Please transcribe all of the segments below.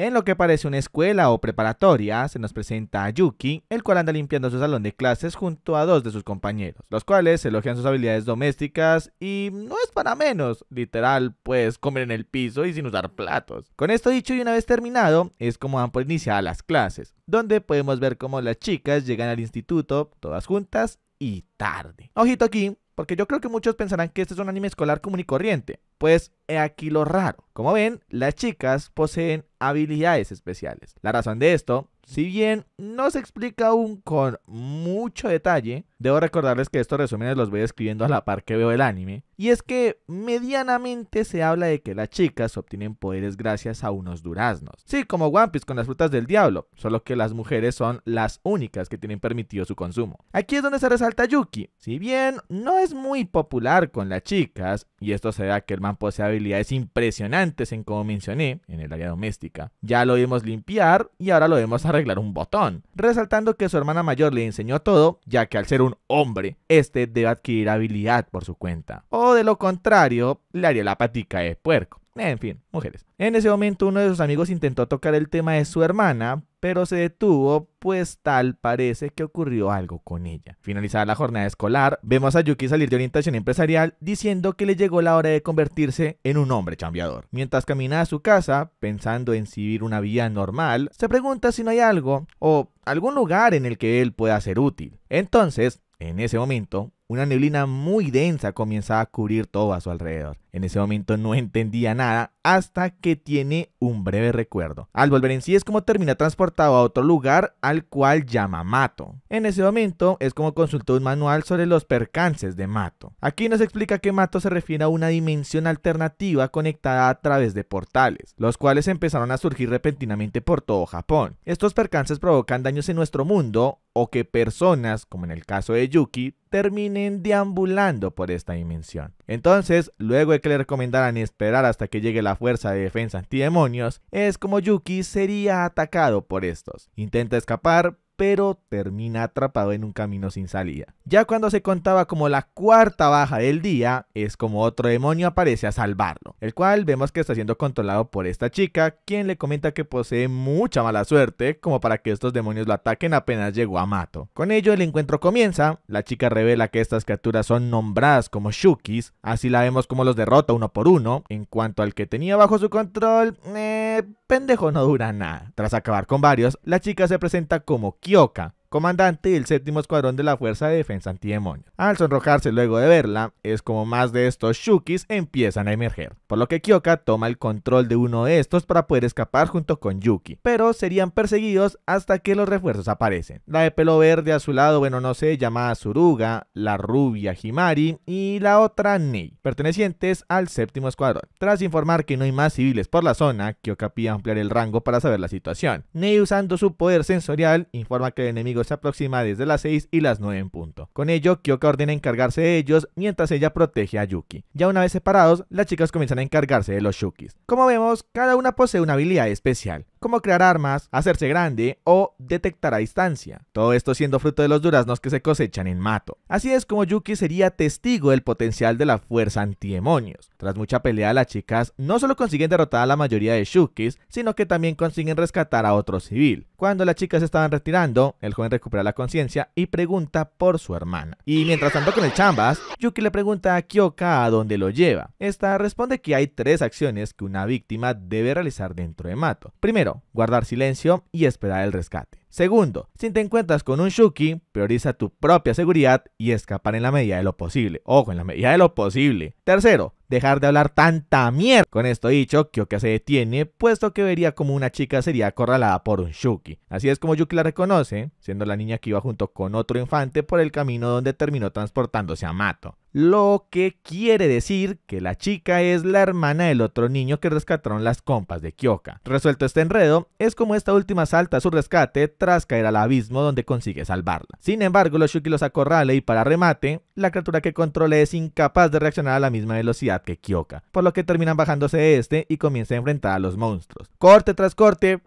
En lo que parece una escuela o preparatoria, se nos presenta a Yuki, el cual anda limpiando su salón de clases junto a dos de sus compañeros, los cuales elogian sus habilidades domésticas y no es para menos, literal, pues comer en el piso y sin usar platos. Con esto dicho y una vez terminado, es como van por iniciar las clases, donde podemos ver cómo las chicas llegan al instituto todas juntas y tarde. Ojito aquí, porque yo creo que muchos pensarán que este es un anime escolar común y corriente, pues he aquí lo raro. Como ven, las chicas poseen habilidades especiales. La razón de esto, si bien no se explica aún con mucho detalle, debo recordarles que estos resúmenes los voy escribiendo a la par que veo el anime. Y es que medianamente se habla de que las chicas obtienen poderes gracias a unos duraznos. Sí, como One con las frutas del diablo, solo que las mujeres son las únicas que tienen permitido su consumo. Aquí es donde se resalta Yuki. Si bien no es muy popular con las chicas, y esto se da que el posee pues, habilidades impresionantes en como mencioné, en el área doméstica. Ya lo vimos limpiar y ahora lo vemos arreglar un botón, resaltando que su hermana mayor le enseñó todo, ya que al ser un hombre, este debe adquirir habilidad por su cuenta. O de lo contrario, le haría la patica de puerco. En fin, mujeres. En ese momento uno de sus amigos intentó tocar el tema de su hermana, pero se detuvo, pues tal parece que ocurrió algo con ella. Finalizada la jornada escolar, vemos a Yuki salir de orientación empresarial diciendo que le llegó la hora de convertirse en un hombre chambeador. Mientras camina a su casa, pensando en seguir una vida normal, se pregunta si no hay algo o algún lugar en el que él pueda ser útil. Entonces, en ese momento, una neblina muy densa comenzaba a cubrir todo a su alrededor. En ese momento no entendía nada hasta que tiene un breve recuerdo. Al volver en sí es como termina transportado a otro lugar al cual llama Mato. En ese momento es como consultó un manual sobre los percances de Mato. Aquí nos explica que Mato se refiere a una dimensión alternativa conectada a través de portales, los cuales empezaron a surgir repentinamente por todo Japón. Estos percances provocan daños en nuestro mundo o que personas, como en el caso de Yuki, terminen deambulando por esta dimensión. Entonces, luego de que le recomendaran esperar hasta que llegue la fuerza de defensa antidemonios, es como Yuki sería atacado por estos. Intenta escapar, pero termina atrapado en un camino sin salida. Ya cuando se contaba como la cuarta baja del día, es como otro demonio aparece a salvarlo, el cual vemos que está siendo controlado por esta chica, quien le comenta que posee mucha mala suerte, como para que estos demonios lo ataquen apenas llegó a Mato. Con ello el encuentro comienza, la chica revela que estas criaturas son nombradas como Shukis, así la vemos como los derrota uno por uno, en cuanto al que tenía bajo su control, eh, pendejo no dura nada. Tras acabar con varios, la chica se presenta como Yoka comandante del séptimo escuadrón de la Fuerza de Defensa Antidemonio. Al sonrojarse luego de verla, es como más de estos Shukis empiezan a emerger, por lo que Kyoka toma el control de uno de estos para poder escapar junto con Yuki, pero serían perseguidos hasta que los refuerzos aparecen. La de pelo verde a su lado, bueno no sé, llamada Suruga, la rubia Himari y la otra Nei, pertenecientes al séptimo escuadrón. Tras informar que no hay más civiles por la zona, Kyoka pide ampliar el rango para saber la situación. Nei usando su poder sensorial informa que el enemigo se aproxima desde las 6 y las 9 en punto. Con ello, Kyoka ordena encargarse de ellos mientras ella protege a Yuki. Ya una vez separados, las chicas comienzan a encargarse de los Shukis. Como vemos, cada una posee una habilidad especial como crear armas, hacerse grande o detectar a distancia. Todo esto siendo fruto de los duraznos que se cosechan en Mato. Así es como Yuki sería testigo del potencial de la fuerza antidemonios. Tras mucha pelea, las chicas no solo consiguen derrotar a la mayoría de Shukis, sino que también consiguen rescatar a otro civil. Cuando las chicas estaban retirando, el joven recupera recuperar la conciencia y pregunta por su hermana. Y mientras tanto con el chambas, Yuki le pregunta a Kyoka a dónde lo lleva. Esta responde que hay tres acciones que una víctima debe realizar dentro de Mato. Primero, guardar silencio y esperar el rescate. Segundo, si te encuentras con un Shuki, prioriza tu propia seguridad y escapar en la medida de lo posible. Ojo, en la medida de lo posible. Tercero, dejar de hablar tanta mierda. Con esto dicho, Kyoka se detiene, puesto que vería como una chica sería acorralada por un Shuki. Así es como Yuki la reconoce, siendo la niña que iba junto con otro infante por el camino donde terminó transportándose a Mato. Lo que quiere decir que la chica es la hermana del otro niño que rescataron las compas de Kyoka. Resuelto este enredo, es como esta última salta a su rescate tras caer al abismo donde consigue salvarla. Sin embargo, los Shuki los acorrala y para remate, la criatura que controla es incapaz de reaccionar a la misma velocidad que Kyoka, por lo que terminan bajándose de este y comienza a enfrentar a los monstruos. Corte tras corte,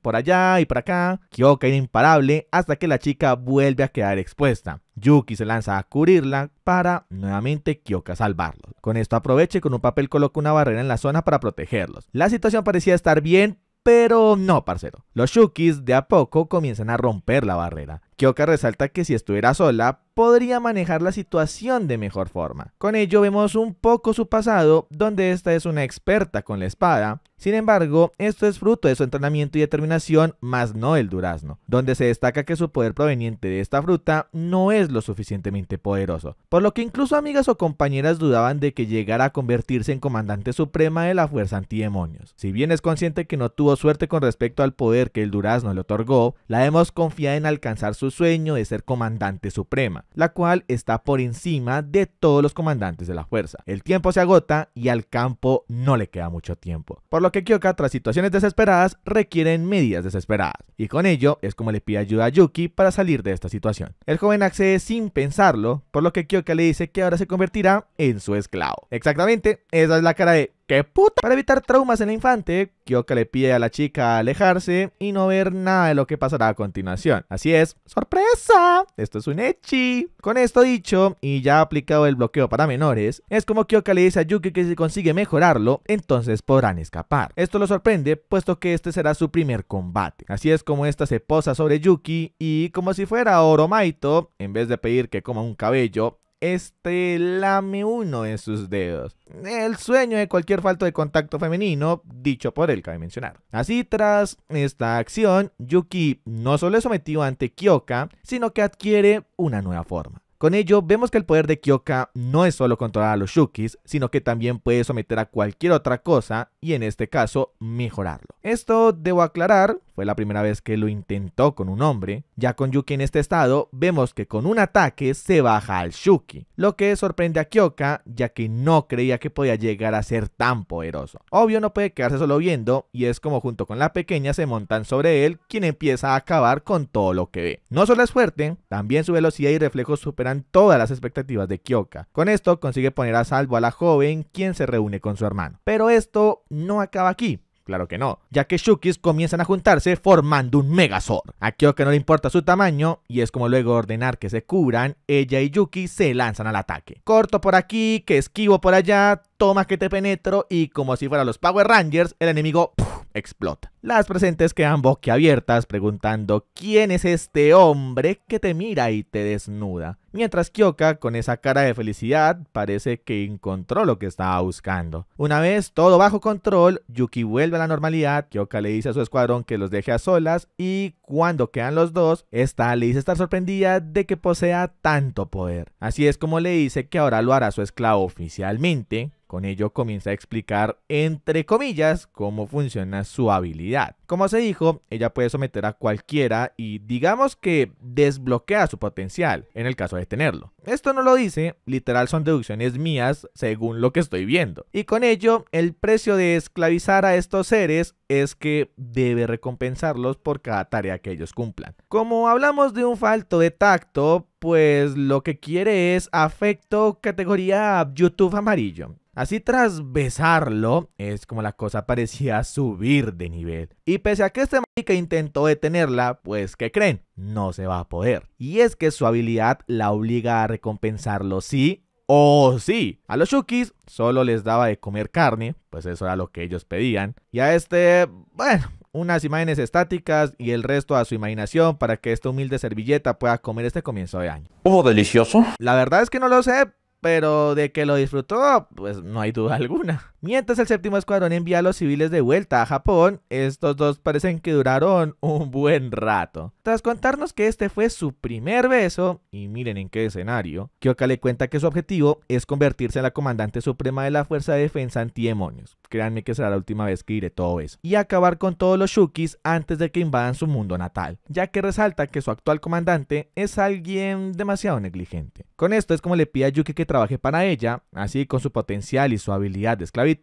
por allá y por acá, Kyoka era imparable hasta que la chica vuelve a quedar expuesta. Yuki se lanza a cubrirla para nuevamente Kyoka salvarlos. Con esto aprovecha y con un papel coloca una barrera en la zona para protegerlos. La situación parecía estar bien, pero no, parcero. Los Yuki's de a poco comienzan a romper la barrera. Kyoka resalta que si estuviera sola, podría manejar la situación de mejor forma. Con ello vemos un poco su pasado, donde esta es una experta con la espada. Sin embargo, esto es fruto de su entrenamiento y determinación, más no el durazno, donde se destaca que su poder proveniente de esta fruta no es lo suficientemente poderoso, por lo que incluso amigas o compañeras dudaban de que llegara a convertirse en comandante suprema de la fuerza antidemonios. Si bien es consciente que no tuvo suerte con respecto al poder que el durazno le otorgó, la hemos confiada en alcanzar su sueño de ser comandante suprema, la cual está por encima de todos los comandantes de la fuerza. El tiempo se agota y al campo no le queda mucho tiempo, por lo que Kyoka tras situaciones desesperadas requieren medidas desesperadas, y con ello es como le pide ayuda a Yuki para salir de esta situación. El joven accede sin pensarlo, por lo que Kyoka le dice que ahora se convertirá en su esclavo. Exactamente, esa es la cara de ¡Qué puta! Para evitar traumas en la infante, Kyoka le pide a la chica alejarse y no ver nada de lo que pasará a continuación. Así es, ¡sorpresa! Esto es un echi. Con esto dicho, y ya aplicado el bloqueo para menores, es como Kyoka le dice a Yuki que si consigue mejorarlo, entonces podrán escapar. Esto lo sorprende, puesto que este será su primer combate. Así es como esta se posa sobre Yuki y como si fuera Oro Maito, en vez de pedir que coma un cabello, este lame uno en sus dedos. El sueño de cualquier falta de contacto femenino, dicho por él, cabe mencionar. Así, tras esta acción, Yuki no solo es sometido ante Kyoka, sino que adquiere una nueva forma. Con ello, vemos que el poder de Kyoka no es solo controlar a los Shukis, sino que también puede someter a cualquier otra cosa y en este caso mejorarlo. Esto, debo aclarar, fue la primera vez que lo intentó con un hombre. Ya con Yuki en este estado, vemos que con un ataque se baja al Shuki, lo que sorprende a Kyoka ya que no creía que podía llegar a ser tan poderoso. Obvio no puede quedarse solo viendo y es como junto con la pequeña se montan sobre él quien empieza a acabar con todo lo que ve. No solo es fuerte, también su velocidad y reflejos superan todas las expectativas de Kyoka. Con esto consigue poner a salvo a la joven quien se reúne con su hermano. Pero esto no acaba aquí. Claro que no, ya que Shukis comienzan a juntarse formando un Megazord. A Kyoka no le importa su tamaño y es como luego ordenar que se cubran, ella y Yuki se lanzan al ataque. Corto por aquí, que esquivo por allá, toma que te penetro y como si fueran los Power Rangers, el enemigo explota. Las presentes quedan boquiabiertas preguntando quién es este hombre que te mira y te desnuda. Mientras Kyoka, con esa cara de felicidad, parece que encontró lo que estaba buscando. Una vez todo bajo control, Yuki vuelve a la normalidad, Kyoka le dice a su escuadrón que los deje a solas y cuando quedan los dos, esta le dice estar sorprendida de que posea tanto poder. Así es como le dice que ahora lo hará su esclavo oficialmente, con ello comienza a explicar, entre comillas, cómo funciona su habilidad. Como se dijo, ella puede someter a cualquiera y digamos que desbloquea su potencial, en el caso de tenerlo. Esto no lo dice, literal son deducciones mías según lo que estoy viendo. Y con ello, el precio de esclavizar a estos seres es que debe recompensarlos por cada tarea que ellos cumplan. Como hablamos de un falto de tacto, pues lo que quiere es afecto categoría YouTube amarillo. Así tras besarlo, es como la cosa parecía subir de nivel. Y pese a que este marica intentó detenerla, pues ¿qué creen? No se va a poder. Y es que su habilidad la obliga a recompensarlo sí o sí! A los Shukis solo les daba de comer carne, pues eso era lo que ellos pedían. Y a este, bueno, unas imágenes estáticas y el resto a su imaginación para que esta humilde servilleta pueda comer este comienzo de año. ¡Oh, delicioso? La verdad es que no lo sé, pero de que lo disfrutó, pues no hay duda alguna. Mientras el séptimo escuadrón envía a los civiles de vuelta a Japón, estos dos parecen que duraron un buen rato. Tras contarnos que este fue su primer beso, y miren en qué escenario, Kyoka le cuenta que su objetivo es convertirse en la comandante suprema de la Fuerza de Defensa Antidemonios. Créanme que será la última vez que iré todo eso. Y acabar con todos los Shukis antes de que invadan su mundo natal, ya que resalta que su actual comandante es alguien demasiado negligente. Con esto es como le pide a Yuki que trabaje para ella, así con su potencial y su habilidad de esclavitud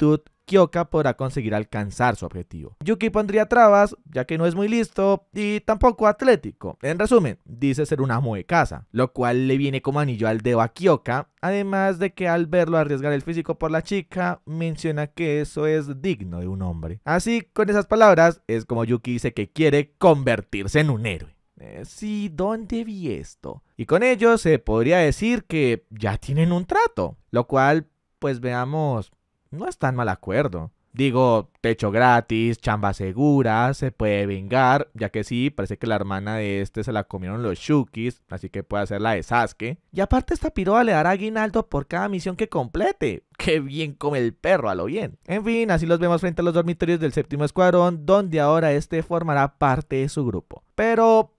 Kyoka podrá conseguir alcanzar su objetivo. Yuki pondría trabas, ya que no es muy listo y tampoco atlético. En resumen, dice ser un amo de casa, lo cual le viene como anillo al dedo a Kyoka, además de que al verlo arriesgar el físico por la chica, menciona que eso es digno de un hombre. Así, con esas palabras, es como Yuki dice que quiere convertirse en un héroe. Si, eh, sí, ¿dónde vi esto? Y con ello se podría decir que ya tienen un trato, lo cual, pues veamos no es tan mal acuerdo. Digo, techo gratis, chamba segura, se puede vengar, ya que sí, parece que la hermana de este se la comieron los Shukis, así que puede hacer la de Sasuke. Y aparte esta piroba le dará aguinaldo por cada misión que complete. ¡Qué bien come el perro, a lo bien! En fin, así los vemos frente a los dormitorios del séptimo escuadrón, donde ahora este formará parte de su grupo. Pero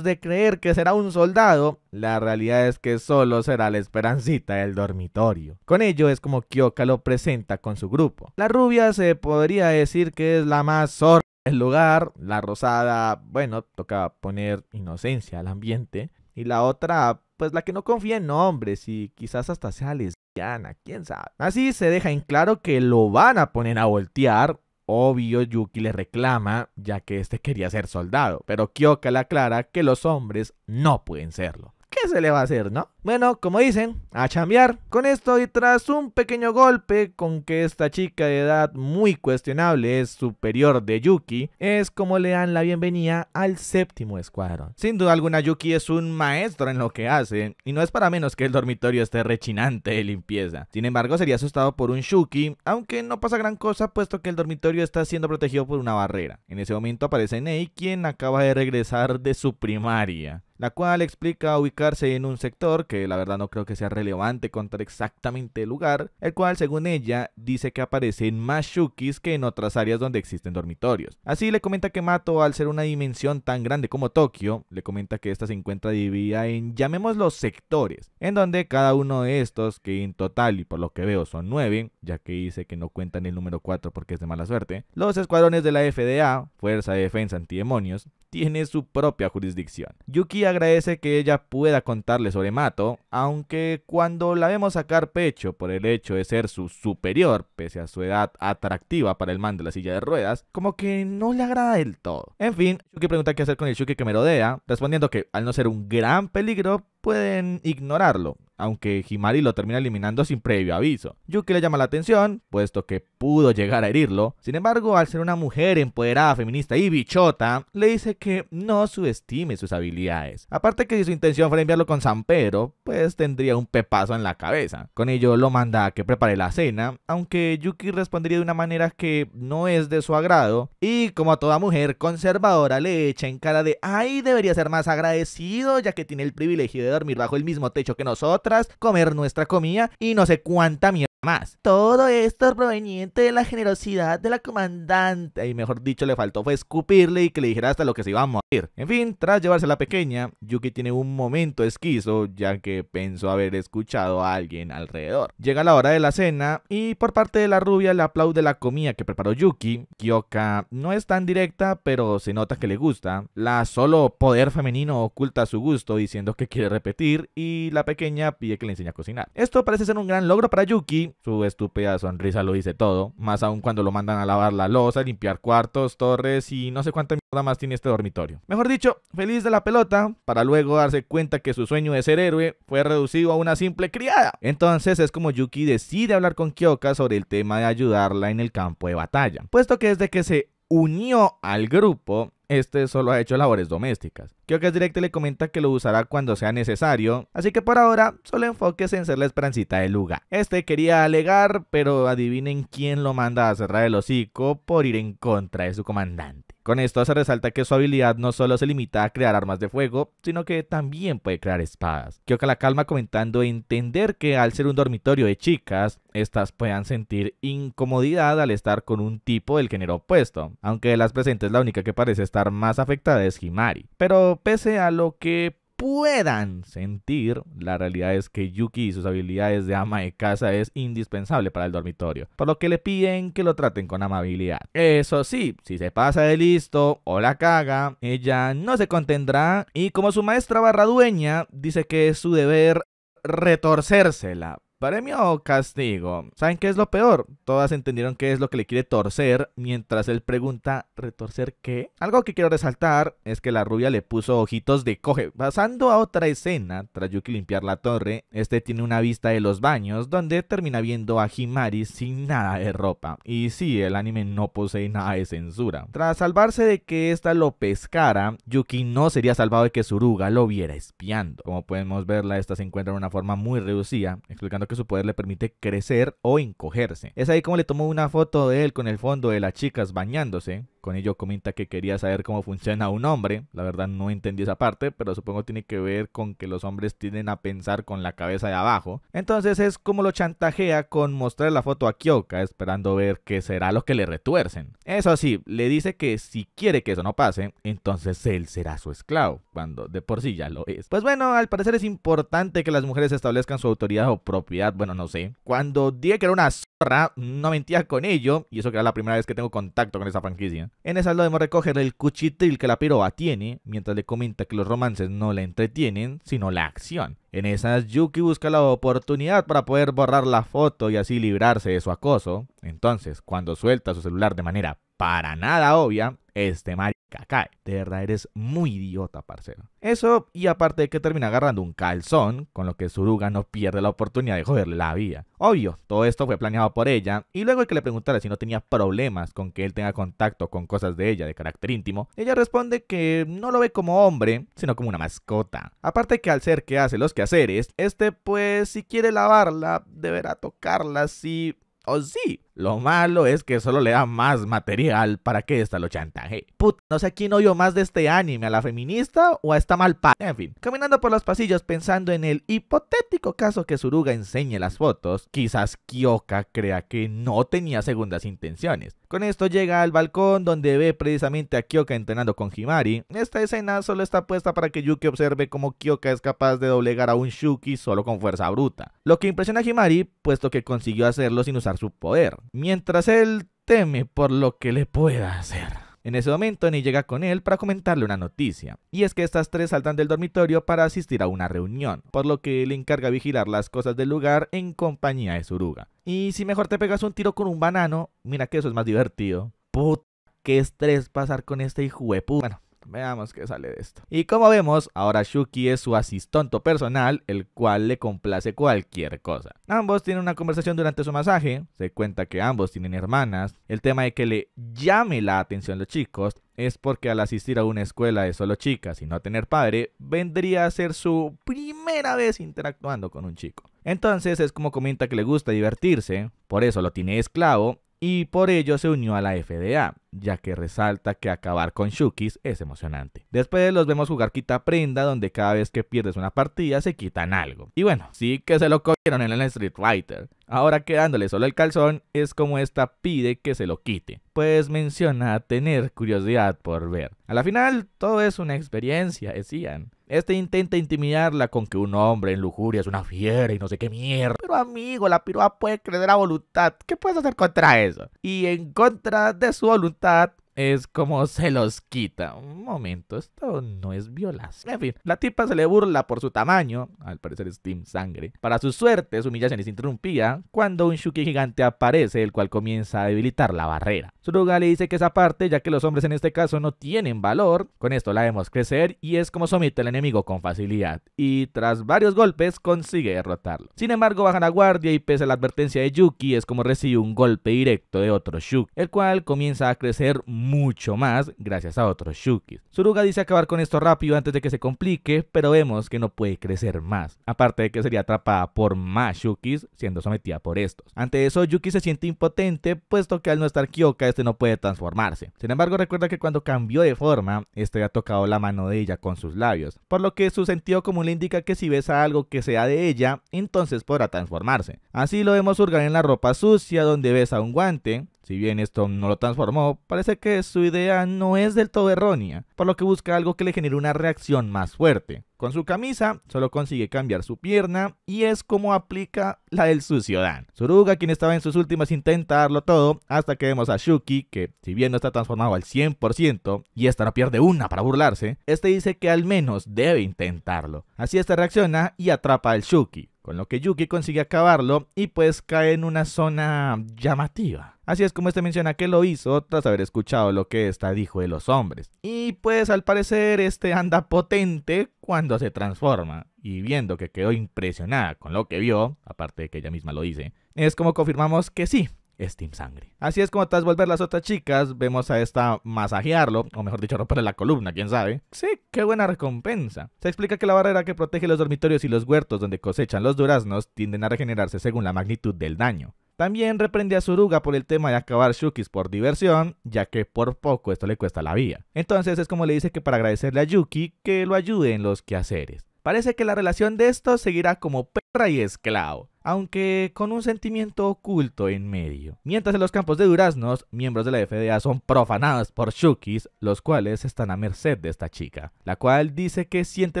de creer que será un soldado, la realidad es que solo será la esperancita del dormitorio. Con ello es como Kyoka lo presenta con su grupo. La rubia se podría decir que es la más sorda del lugar, la rosada, bueno, toca poner inocencia al ambiente, y la otra, pues la que no confía en hombres y quizás hasta sea lesbiana, quién sabe. Así se deja en claro que lo van a poner a voltear Obvio, Yuki le reclama, ya que este quería ser soldado, pero Kyoka le aclara que los hombres no pueden serlo se le va a hacer, no? Bueno, como dicen, a chambear. Con esto y tras un pequeño golpe con que esta chica de edad muy cuestionable es superior de Yuki, es como le dan la bienvenida al séptimo escuadrón. Sin duda alguna, Yuki es un maestro en lo que hace, y no es para menos que el dormitorio esté rechinante de limpieza. Sin embargo, sería asustado por un Shuki, aunque no pasa gran cosa puesto que el dormitorio está siendo protegido por una barrera. En ese momento aparece Nei, quien acaba de regresar de su primaria la cual explica ubicarse en un sector que la verdad no creo que sea relevante contar exactamente el lugar, el cual según ella dice que aparecen más shukis que en otras áreas donde existen dormitorios. Así le comenta que Mato, al ser una dimensión tan grande como Tokio, le comenta que esta se encuentra dividida en llamémoslo sectores, en donde cada uno de estos, que en total y por lo que veo son nueve ya que dice que no cuentan el número 4 porque es de mala suerte, los escuadrones de la FDA, Fuerza de Defensa Antidemonios, tiene su propia jurisdicción. Yuki agradece que ella pueda contarle sobre Mato, aunque cuando la vemos sacar pecho por el hecho de ser su superior, pese a su edad atractiva para el man de la silla de ruedas, como que no le agrada del todo. En fin, Yuki pregunta qué hacer con el Yuki que merodea, respondiendo que al no ser un gran peligro, pueden ignorarlo, aunque Himari lo termina eliminando sin previo aviso. Yuki le llama la atención, puesto que pudo llegar a herirlo. Sin embargo, al ser una mujer empoderada, feminista y bichota, le dice que no subestime sus habilidades. Aparte que si su intención fuera enviarlo con Sampero, pues tendría un pepazo en la cabeza. Con ello lo manda a que prepare la cena, aunque Yuki respondería de una manera que no es de su agrado y como a toda mujer conservadora le echa en cara de ay debería ser más agradecido ya que tiene el privilegio de dormir bajo el mismo techo que nosotros comer nuestra comida y no sé cuánta mierda más. Todo esto proveniente de la generosidad de la comandante, y mejor dicho, le faltó fue escupirle y que le dijera hasta lo que se iba a morir. En fin, tras llevarse a la pequeña, Yuki tiene un momento esquizo, ya que pensó haber escuchado a alguien alrededor. Llega la hora de la cena, y por parte de la rubia le aplaude la comida que preparó Yuki. Kyoka no es tan directa, pero se nota que le gusta. La solo poder femenino oculta su gusto, diciendo que quiere repetir, y la pequeña pide que le enseñe a cocinar. Esto parece ser un gran logro para Yuki, su estúpida sonrisa lo dice todo, más aún cuando lo mandan a lavar la losa, limpiar cuartos, torres y no sé cuánta mierda más tiene este dormitorio. Mejor dicho, feliz de la pelota, para luego darse cuenta que su sueño de ser héroe fue reducido a una simple criada. Entonces es como Yuki decide hablar con Kyoka sobre el tema de ayudarla en el campo de batalla, puesto que desde que se unió al grupo, este solo ha hecho labores domésticas. Kyokas Direct le comenta que lo usará cuando sea necesario, así que por ahora solo enfóquese en ser la esperancita de Luga. Este quería alegar, pero adivinen quién lo manda a cerrar el hocico por ir en contra de su comandante. Con esto se resalta que su habilidad no solo se limita a crear armas de fuego, sino que también puede crear espadas. Kyoka la calma comentando entender que al ser un dormitorio de chicas, estas puedan sentir incomodidad al estar con un tipo del género opuesto, aunque de las presentes la única que parece estar más afectada es Himari. Pero pese a lo que puedan sentir, la realidad es que Yuki y sus habilidades de ama de casa es indispensable para el dormitorio, por lo que le piden que lo traten con amabilidad. Eso sí, si se pasa de listo o la caga, ella no se contendrá y como su maestra barra dueña dice que es su deber retorcérsela ¿Premio o castigo? ¿Saben qué es lo peor? Todas entendieron qué es lo que le quiere torcer mientras él pregunta, ¿retorcer qué? Algo que quiero resaltar es que la rubia le puso ojitos de coge. Pasando a otra escena, tras Yuki limpiar la torre, este tiene una vista de los baños donde termina viendo a Himari sin nada de ropa. Y sí, el anime no posee nada de censura. Tras salvarse de que esta lo pescara, Yuki no sería salvado de que Suruga lo viera espiando. Como podemos verla, esta se encuentra de una forma muy reducida, explicando que su poder le permite crecer o encogerse. Es ahí como le tomó una foto de él con el fondo de las chicas bañándose con ello comenta que quería saber cómo funciona un hombre. La verdad no entendí esa parte, pero supongo tiene que ver con que los hombres tienden a pensar con la cabeza de abajo. Entonces es como lo chantajea con mostrar la foto a Kyoka, esperando ver qué será lo que le retuercen. Eso sí, le dice que si quiere que eso no pase, entonces él será su esclavo, cuando de por sí ya lo es. Pues bueno, al parecer es importante que las mujeres establezcan su autoridad o propiedad, bueno, no sé. Cuando dije que era una zorra, no mentía con ello, y eso que era la primera vez que tengo contacto con esa franquicia. En esa lo vemos recoger el cuchitril que la piroba tiene, mientras le comenta que los romances no la entretienen, sino la acción. En esas, Yuki busca la oportunidad para poder borrar la foto y así librarse de su acoso. Entonces, cuando suelta su celular de manera para nada obvia, este marica cae. De verdad eres muy idiota, parcero. Eso, y aparte de que termina agarrando un calzón, con lo que Suruga no pierde la oportunidad de joderle la vida. Obvio, todo esto fue planeado por ella, y luego que le preguntara si no tenía problemas con que él tenga contacto con cosas de ella de carácter íntimo, ella responde que no lo ve como hombre, sino como una mascota. Aparte que al ser que hace los quehaceres, este pues si quiere lavarla, deberá tocarla si o sí, lo malo es que solo le da más material para que ésta lo chantaje. Put, no sé quién oyó más de este anime, a la feminista o a esta mal En fin, caminando por los pasillos pensando en el hipotético caso que Suruga enseñe las fotos, quizás Kyoka crea que no tenía segundas intenciones. Con esto llega al balcón donde ve precisamente a Kyoka entrenando con Himari. Esta escena solo está puesta para que Yuki observe cómo Kyoka es capaz de doblegar a un Shuki solo con fuerza bruta. Lo que impresiona a Himari, puesto que consiguió hacerlo sin usar su poder, mientras él teme por lo que le pueda hacer. En ese momento, ni llega con él para comentarle una noticia, y es que estas tres saltan del dormitorio para asistir a una reunión, por lo que le encarga vigilar las cosas del lugar en compañía de Suruga. Y si mejor te pegas un tiro con un banano, mira que eso es más divertido. Puta, qué estrés pasar con este hijo de puta. Veamos qué sale de esto. Y como vemos, ahora Shuki es su asistonto personal, el cual le complace cualquier cosa. Ambos tienen una conversación durante su masaje, se cuenta que ambos tienen hermanas, el tema de que le llame la atención los chicos es porque al asistir a una escuela de solo chicas y no tener padre, vendría a ser su primera vez interactuando con un chico. Entonces es como comenta que le gusta divertirse, por eso lo tiene esclavo y por ello se unió a la FDA, ya que resalta que acabar con Shukis es emocionante. Después los vemos jugar quita prenda, donde cada vez que pierdes una partida se quitan algo. Y bueno, sí que se lo cogieron en el Street Fighter, Ahora quedándole solo el calzón es como esta pide que se lo quite, pues menciona tener curiosidad por ver. A la final, todo es una experiencia, decían. Este intenta intimidarla con que un hombre en lujuria es una fiera y no sé qué mierda. Pero amigo, la piroa puede creer a voluntad. ¿Qué puedes hacer contra eso? Y en contra de su voluntad, es como se los quita. Un momento, esto no es violación. En fin, la tipa se le burla por su tamaño, al parecer es Team Sangre. Para su suerte, su humillación es interrumpida cuando un Shuki gigante aparece, el cual comienza a debilitar la barrera. Suruga le dice que esa parte, ya que los hombres en este caso no tienen valor, con esto la vemos crecer y es como somete al enemigo con facilidad. Y tras varios golpes consigue derrotarlo. Sin embargo, baja la guardia y pese a la advertencia de Yuki, es como recibe un golpe directo de otro Shuki, el cual comienza a crecer muy mucho más gracias a otros Shukis. Suruga dice acabar con esto rápido antes de que se complique, pero vemos que no puede crecer más, aparte de que sería atrapada por más Shukis siendo sometida por estos. Ante eso, Yuki se siente impotente, puesto que al no estar Kyoka, este no puede transformarse. Sin embargo, recuerda que cuando cambió de forma, este ha tocado la mano de ella con sus labios, por lo que su sentido común le indica que si besa algo que sea de ella, entonces podrá transformarse. Así lo vemos hurgar en la ropa sucia, donde besa un guante, si bien esto no lo transformó, parece que su idea no es del todo errónea, por lo que busca algo que le genere una reacción más fuerte. Con su camisa, solo consigue cambiar su pierna y es como aplica la del sucio Dan. Suruga, quien estaba en sus últimas, intenta darlo todo hasta que vemos a Shuki, que si bien no está transformado al 100% y esta no pierde una para burlarse, este dice que al menos debe intentarlo. Así esta reacciona y atrapa al Shuki, con lo que Yuki consigue acabarlo y pues cae en una zona llamativa. Así es como este menciona que lo hizo tras haber escuchado lo que esta dijo de los hombres. Y pues al parecer este anda potente cuando se transforma. Y viendo que quedó impresionada con lo que vio, aparte de que ella misma lo dice, es como confirmamos que sí, es Team Sangre. Así es como tras volver las otras chicas, vemos a esta masajearlo, o mejor dicho, romperle la columna, quién sabe. Sí, qué buena recompensa. Se explica que la barrera que protege los dormitorios y los huertos donde cosechan los duraznos tienden a regenerarse según la magnitud del daño. También reprende a Suruga por el tema de acabar Shukis por diversión, ya que por poco esto le cuesta la vida. Entonces es como le dice que para agradecerle a Yuki que lo ayude en los quehaceres. Parece que la relación de estos seguirá como perra y esclavo, aunque con un sentimiento oculto en medio. Mientras en los campos de duraznos, miembros de la FDA son profanados por Shukis, los cuales están a merced de esta chica, la cual dice que siente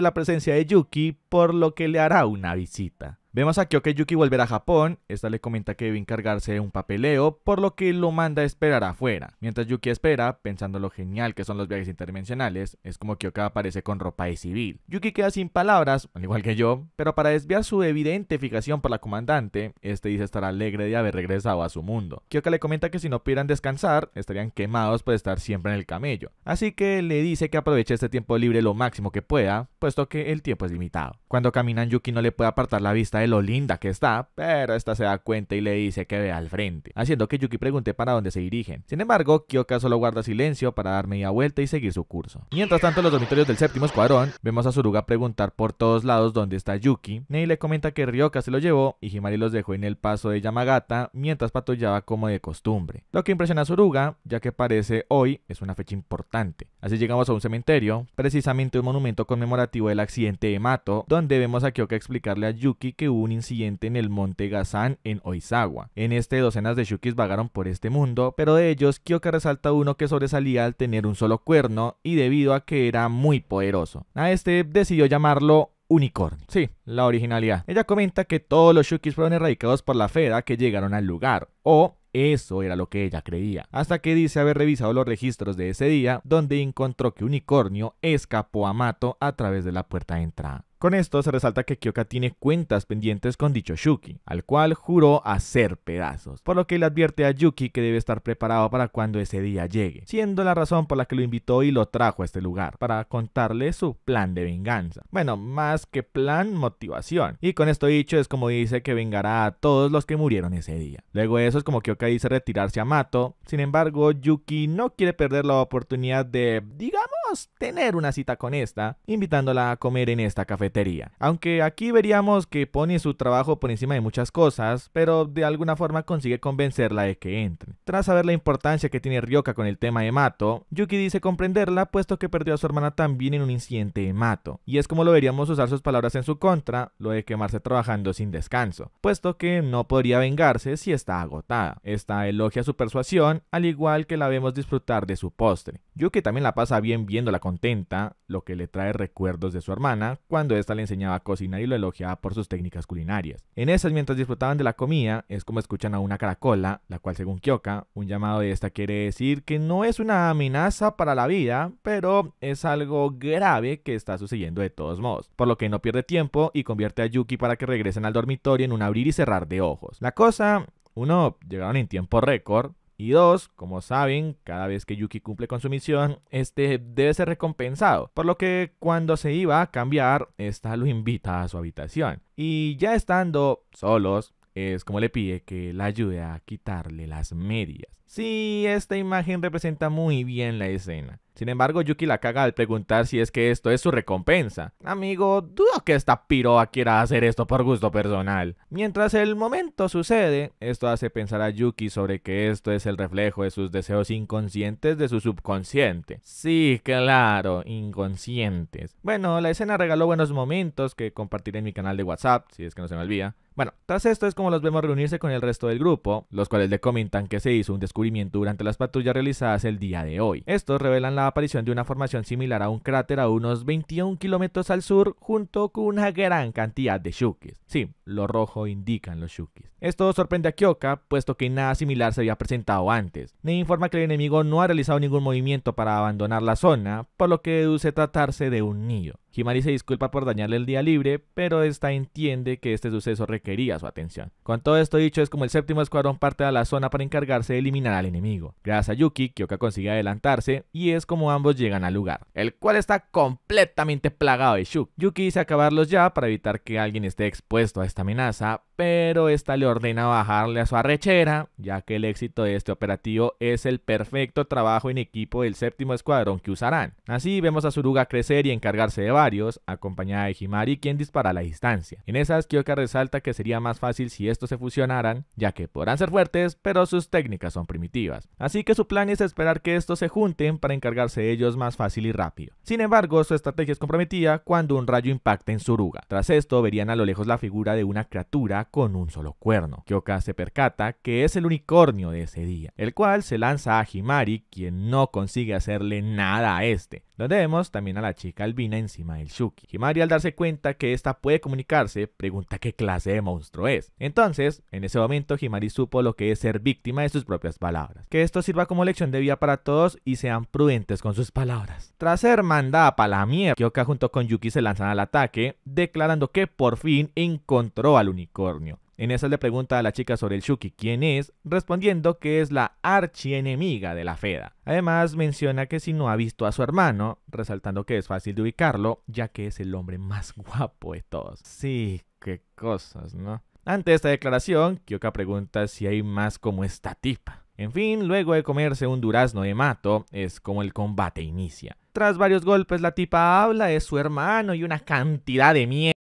la presencia de Yuki por lo que le hará una visita. Vemos Kyoka y Yuki volver a Japón, esta le comenta que debe encargarse de un papeleo, por lo que lo manda a esperar afuera. Mientras Yuki espera, pensando lo genial que son los viajes interdimensionales, es como Kyoka aparece con ropa de civil. Yuki queda sin palabras, al igual que yo, pero para desviar su evidente fijación por la comandante, este dice estar alegre de haber regresado a su mundo. Kyoka le comenta que si no pudieran descansar, estarían quemados por estar siempre en el camello. Así que le dice que aproveche este tiempo libre lo máximo que pueda, puesto que el tiempo es limitado. Cuando caminan, Yuki no le puede apartar la vista lo linda que está, pero esta se da cuenta y le dice que vea al frente, haciendo que Yuki pregunte para dónde se dirigen. Sin embargo, Kyoka solo guarda silencio para dar media vuelta y seguir su curso. Mientras tanto, en los dormitorios del séptimo escuadrón, vemos a Suruga preguntar por todos lados dónde está Yuki. Nei le comenta que Ryoka se lo llevó y Himari los dejó en el paso de Yamagata mientras patrullaba como de costumbre. Lo que impresiona a Suruga, ya que parece hoy es una fecha importante. Así llegamos a un cementerio, precisamente un monumento conmemorativo del accidente de Mato, donde vemos a Kyoka explicarle a Yuki que hubo un incidente en el monte Gazán en Oizawa. En este, docenas de Shukis vagaron por este mundo, pero de ellos, Kyoka resalta uno que sobresalía al tener un solo cuerno y debido a que era muy poderoso. A este decidió llamarlo Unicornio. Sí, la originalidad. Ella comenta que todos los Shukis fueron erradicados por la fera que llegaron al lugar, o eso era lo que ella creía. Hasta que dice haber revisado los registros de ese día, donde encontró que Unicornio escapó a Mato a través de la puerta de entrada. Con esto se resalta que Kyoka tiene cuentas pendientes con dicho Shuki, al cual juró hacer pedazos, por lo que le advierte a Yuki que debe estar preparado para cuando ese día llegue, siendo la razón por la que lo invitó y lo trajo a este lugar, para contarle su plan de venganza. Bueno, más que plan, motivación. Y con esto dicho es como dice que vengará a todos los que murieron ese día. Luego de eso es como Kyoka dice retirarse a Mato, sin embargo Yuki no quiere perder la oportunidad de, digamos, tener una cita con esta, invitándola a comer en esta cafetería. Aunque aquí veríamos que pone su trabajo por encima de muchas cosas, pero de alguna forma consigue convencerla de que entre. Tras saber la importancia que tiene Ryoka con el tema de Mato, Yuki dice comprenderla puesto que perdió a su hermana también en un incidente de Mato, y es como lo veríamos usar sus palabras en su contra, lo de quemarse trabajando sin descanso, puesto que no podría vengarse si está agotada. Esta elogia su persuasión, al igual que la vemos disfrutar de su postre. Yuki también la pasa bien bien viéndola contenta, lo que le trae recuerdos de su hermana, cuando ésta le enseñaba a cocinar y lo elogiaba por sus técnicas culinarias. En esas, mientras disfrutaban de la comida, es como escuchan a una caracola, la cual según Kyoka, un llamado de esta quiere decir que no es una amenaza para la vida, pero es algo grave que está sucediendo de todos modos, por lo que no pierde tiempo y convierte a Yuki para que regresen al dormitorio en un abrir y cerrar de ojos. La cosa, uno, llegaron en tiempo récord, y dos, como saben, cada vez que Yuki cumple con su misión, este debe ser recompensado, por lo que cuando se iba a cambiar, esta lo invita a su habitación. Y ya estando solos, es como le pide que la ayude a quitarle las medias. Sí, esta imagen representa muy bien la escena. Sin embargo, Yuki la caga al preguntar si es que esto es su recompensa. Amigo, dudo que esta piroa quiera hacer esto por gusto personal. Mientras el momento sucede, esto hace pensar a Yuki sobre que esto es el reflejo de sus deseos inconscientes de su subconsciente. Sí, claro, inconscientes. Bueno, la escena regaló buenos momentos que compartiré en mi canal de WhatsApp, si es que no se me olvida. Bueno, tras esto es como los vemos reunirse con el resto del grupo, los cuales le comentan que se hizo un descubrimiento durante las patrullas realizadas el día de hoy. Estos revelan la aparición de una formación similar a un cráter a unos 21 kilómetros al sur junto con una gran cantidad de shukis. Sí, lo rojo indican los shukis. Esto sorprende a Kyoka, puesto que nada similar se había presentado antes. Ne informa que el enemigo no ha realizado ningún movimiento para abandonar la zona, por lo que deduce tratarse de un nido. Himari se disculpa por dañarle el día libre, pero esta entiende que este suceso requería su atención. Con todo esto dicho, es como el séptimo escuadrón parte a la zona para encargarse de eliminar al enemigo. Gracias a Yuki, Kyoka consigue adelantarse y es como ambos llegan al lugar, el cual está completamente plagado de Shuk. Yuki dice acabarlos ya para evitar que alguien esté expuesto a esta amenaza, pero esta le ordena bajarle a su arrechera, ya que el éxito de este operativo es el perfecto trabajo en equipo del séptimo escuadrón que usarán. Así vemos a Suruga crecer y encargarse de varios, acompañada de Himari, quien dispara a la distancia. En esas, Kyoka resalta que sería más fácil si estos se fusionaran, ya que podrán ser fuertes, pero sus técnicas son primitivas. Así que su plan es esperar que estos se junten para encargarse de ellos más fácil y rápido. Sin embargo, su estrategia es comprometida cuando un rayo impacta en Suruga. Tras esto, verían a lo lejos la figura de una criatura con un solo cuerno. Kyoka se percata que es el unicornio de ese día, el cual se lanza a Himari, quien no consigue hacerle nada a este donde vemos también a la chica albina encima del Shuki. Himari al darse cuenta que esta puede comunicarse, pregunta qué clase de monstruo es. Entonces, en ese momento Himari supo lo que es ser víctima de sus propias palabras. Que esto sirva como lección de vida para todos y sean prudentes con sus palabras. Tras ser mandada para la mierda, Kyoka junto con Yuki se lanzan al ataque, declarando que por fin encontró al unicornio. En esa le pregunta a la chica sobre el Shuki quién es, respondiendo que es la archienemiga de la Feda. Además menciona que si no ha visto a su hermano, resaltando que es fácil de ubicarlo, ya que es el hombre más guapo de todos. Sí, qué cosas, ¿no? Ante esta declaración, Kyoka pregunta si hay más como esta tipa. En fin, luego de comerse un durazno de mato, es como el combate inicia. Tras varios golpes, la tipa habla de su hermano y una cantidad de mierda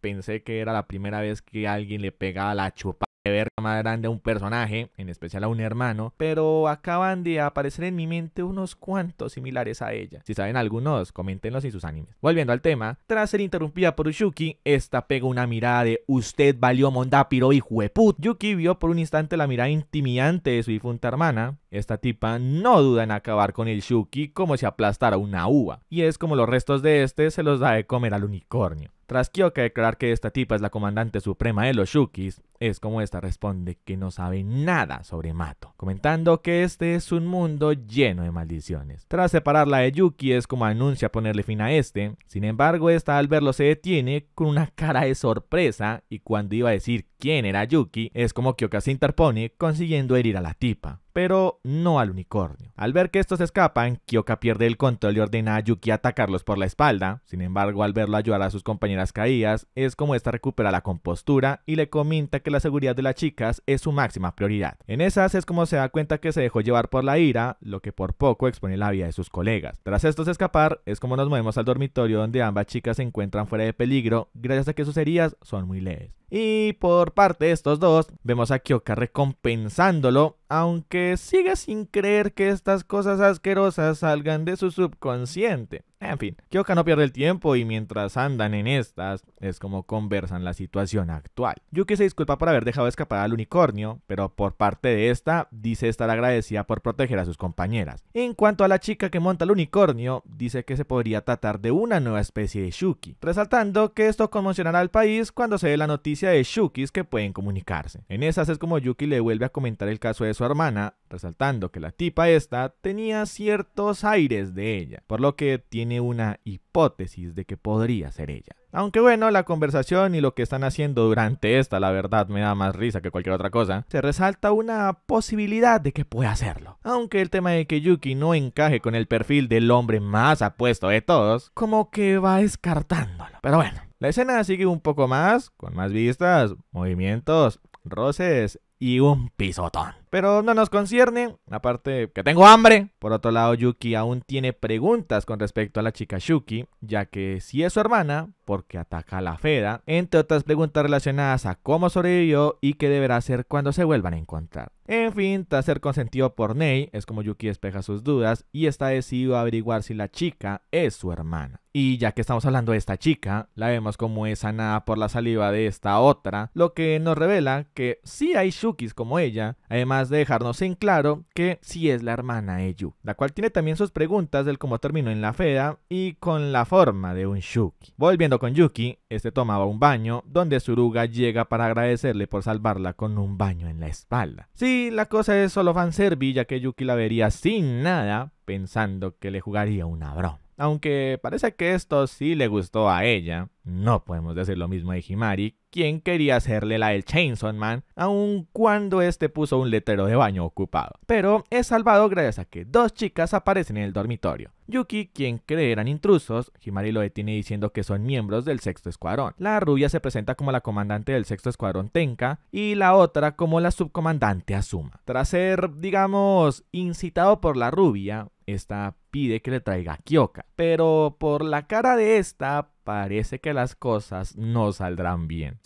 pensé que era la primera vez que alguien le pegaba la chupa de verga más grande a un personaje, en especial a un hermano, pero acaban de aparecer en mi mente unos cuantos similares a ella. Si saben algunos, coméntenlos en sus animes. Volviendo al tema, tras ser interrumpida por Yuki, esta pega una mirada de usted valió Mondapiro y Hueput. Yuki vio por un instante la mirada intimidante de su difunta hermana. Esta tipa no duda en acabar con el Shuki como si aplastara una uva, y es como los restos de este se los da de comer al unicornio. Tras Kyoka declarar que esta tipa es la comandante suprema de los Yukis, es como esta responde que no sabe nada sobre Mato, comentando que este es un mundo lleno de maldiciones. Tras separarla de Yuki es como anuncia ponerle fin a este, sin embargo esta al verlo se detiene con una cara de sorpresa y cuando iba a decir quién era Yuki es como Kyoka se interpone consiguiendo herir a la tipa pero no al unicornio. Al ver que estos escapan, Kyoka pierde el control y ordena a Yuki atacarlos por la espalda. Sin embargo, al verlo ayudar a sus compañeras caídas, es como esta recupera la compostura y le comenta que la seguridad de las chicas es su máxima prioridad. En esas es como se da cuenta que se dejó llevar por la ira, lo que por poco expone la vida de sus colegas. Tras estos escapar, es como nos movemos al dormitorio donde ambas chicas se encuentran fuera de peligro gracias a que sus heridas son muy leves. Y por parte de estos dos, vemos a Kyoka recompensándolo, aunque sigue siga sin creer que estas cosas asquerosas salgan de su subconsciente. En fin, Kyoka no pierde el tiempo y mientras andan en estas, es como conversan la situación actual. Yuki se disculpa por haber dejado escapar al unicornio, pero por parte de esta, dice estar agradecida por proteger a sus compañeras. En cuanto a la chica que monta el unicornio, dice que se podría tratar de una nueva especie de Shuki, resaltando que esto conmocionará al país cuando se dé la noticia de Shukis que pueden comunicarse. En esas es como Yuki le vuelve a comentar el caso de su hermana, resaltando que la tipa esta tenía ciertos aires de ella, por lo que tiene una hipótesis de que podría ser ella. Aunque bueno, la conversación y lo que están haciendo durante esta, la verdad, me da más risa que cualquier otra cosa, se resalta una posibilidad de que pueda hacerlo. Aunque el tema de que Yuki no encaje con el perfil del hombre más apuesto de todos, como que va descartándolo. Pero bueno, la escena sigue un poco más, con más vistas, movimientos, roces, y un pisotón. Pero no nos concierne, aparte que tengo hambre. Por otro lado, Yuki aún tiene preguntas con respecto a la chica Shuki, ya que si es su hermana, porque ataca a la Feda, entre otras preguntas relacionadas a cómo sobrevivió y qué deberá hacer cuando se vuelvan a encontrar. En fin, tras ser consentido por Nei es como Yuki despeja sus dudas y está decidido a averiguar si la chica es su hermana. Y ya que estamos hablando de esta chica, la vemos como es sanada por la saliva de esta otra, lo que nos revela que sí hay Shuki como ella, además de dejarnos en claro que sí es la hermana de Yu, la cual tiene también sus preguntas del cómo terminó en la Feda y con la forma de un Shuki. Volviendo con Yuki, este tomaba un baño donde Suruga llega para agradecerle por salvarla con un baño en la espalda. Sí, la cosa es solo ser ya que Yuki la vería sin nada pensando que le jugaría una broma. Aunque parece que esto sí le gustó a ella, no podemos decir lo mismo de Himari, quien quería hacerle la del Chainsaw Man, aun cuando este puso un letero de baño ocupado. Pero es salvado gracias a que dos chicas aparecen en el dormitorio. Yuki, quien cree eran intrusos, Himari lo detiene diciendo que son miembros del sexto escuadrón. La rubia se presenta como la comandante del sexto escuadrón Tenka y la otra como la subcomandante Asuma. Tras ser, digamos, incitado por la rubia, esta pide que le traiga a Kyoka. Pero por la cara de esta, parece que las cosas no saldrán bien.